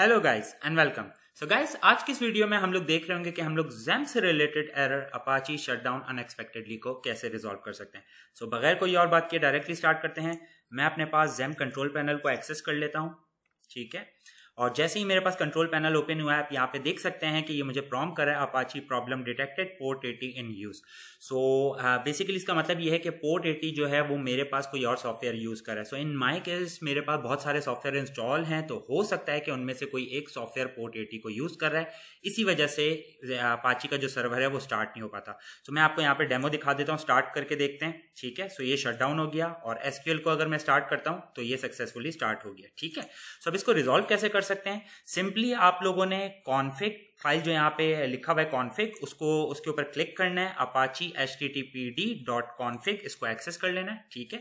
hello guys and welcome so guys आज की इस वीडियो में हम लोग देख रहे होंगे कि हम लोग जैम से related error Apache shutdown unexpectedly को कैसे रिजॉल्व कर सकते हैं सो so, बगैर कोई और बात किए डायरेक्टली स्टार्ट करते हैं मैं अपने पास जैम कंट्रोल पैनल को एक्सेस कर लेता हूँ ठीक है और जैसे ही मेरे पास कंट्रोल पैनल ओपन हुआ है आप यहाँ पे देख सकते हैं कि ये मुझे प्रॉम कर रहा है Apache problem detected port eighty in use so basically इसका मतलब ये है कि पोर्ट एटी जो है वो मेरे पास कोई और सॉफ्टवेयर यूज कर रहा है सो इन माई केस मेरे पास बहुत सारे सॉफ्टवेयर इंस्टॉल हैं तो हो सकता है कि उनमें से कोई एक सॉफ्टवेयर पोर्ट एटी को यूज कर रहा है इसी वजह से अपाची uh, का जो सर्वर है वो स्टार्ट नहीं हो पाता सो so, मैं आपको यहाँ पे डेमो दिखा देता हूँ स्टार्ट करके देखते हैं ठीक है सो so, ये डाउन हो गया और एसक्यूएल को अगर मैं स्टार्ट करता हूँ तो ये सक्सेसफुली स्टार्ट हो गया ठीक है सो अब इसको रिजॉल्व कैसे कर सकते हैं सिंपली आप लोगों ने कॉन्फिक फाइल जो यहाँ पे लिखा हुआ है कॉन्फिक उसको उसके ऊपर क्लिक करना है Apache H T T P D dot config इसको एक्सेस कर लेना है ठीक है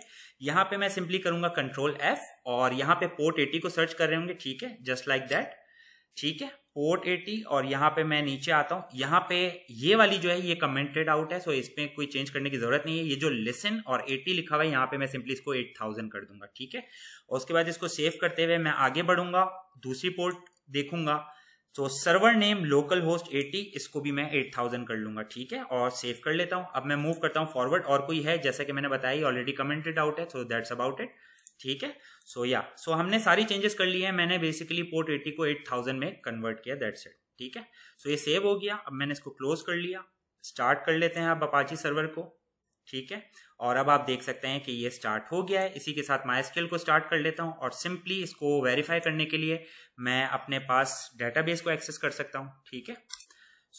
यहाँ पे मैं सिंपली करूंगा कंट्रोल एफ और यहाँ पे पोर्ट एटी को सर्च कर रहे होंगे ठीक है जस्ट लाइक दैट ठीक है पोर्ट एटी और यहाँ पे मैं नीचे आता हूँ यहाँ पे ये वाली जो है ये कमेंटेड आउट है सो इसमें कोई चेंज करने की जरूरत नहीं है ये जो लेसन और एटी लिखा हुआ है यहाँ पे मैं सिंपली इसको एट थाउजेंड कर दूंगा ठीक है और उसके बाद इसको सेव करते हुए मैं आगे बढ़ूंगा दूसरी पोर्ट देखूंगा तो server name local host eighty इसको भी मैं थाउजेंड कर लूंगा ठीक है और सेव कर लेता हूँ अब मैं मूव करता हूँ फॉरवर्ड और कोई है जैसा कि मैंने बताया ऑलरेडी कमेंटेड आउट है सो दैट्स अबाउट इट ठीक है सो या सो हमने सारी चेंजेस कर लिए हैं मैंने बेसिकली पोर्ट एटी को एट थाउजेंड में कन्वर्ट किया दैट सेट ठीक है सो so, ये सेव हो गया अब मैंने इसको क्लोज कर लिया स्टार्ट कर लेते हैं अब अपाची सर्वर को ठीक है और अब आप देख सकते हैं कि ये स्टार्ट हो गया है इसी के साथ माई स्केल को स्टार्ट कर लेता हूँ और सिंपली इसको वेरीफाई करने के लिए मैं अपने पास डेटाबेस को एक्सेस कर सकता हूँ ठीक है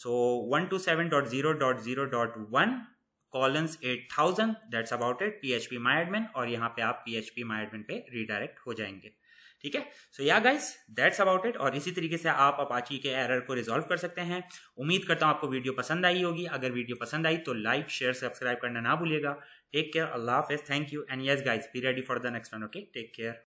so one two seven dot zero dot zero dot one colons 8000 that's about it PHP my admin और यहाँ पे आप पी एच माई एडमिन पे रिडायरेक्ट हो जाएंगे ठीक है सो या गाइस दैट्स अबाउट इट और इसी तरीके से आप अपाची के एरर को रिजॉल्व कर सकते हैं उम्मीद करता हूँ आपको वीडियो पसंद आई होगी अगर वीडियो पसंद आई तो लाइक शेयर सब्सक्राइब करना ना भूलिएगा टेक केयर अल्लाह हाफिज thank you and yes guys be ready for the next one okay take care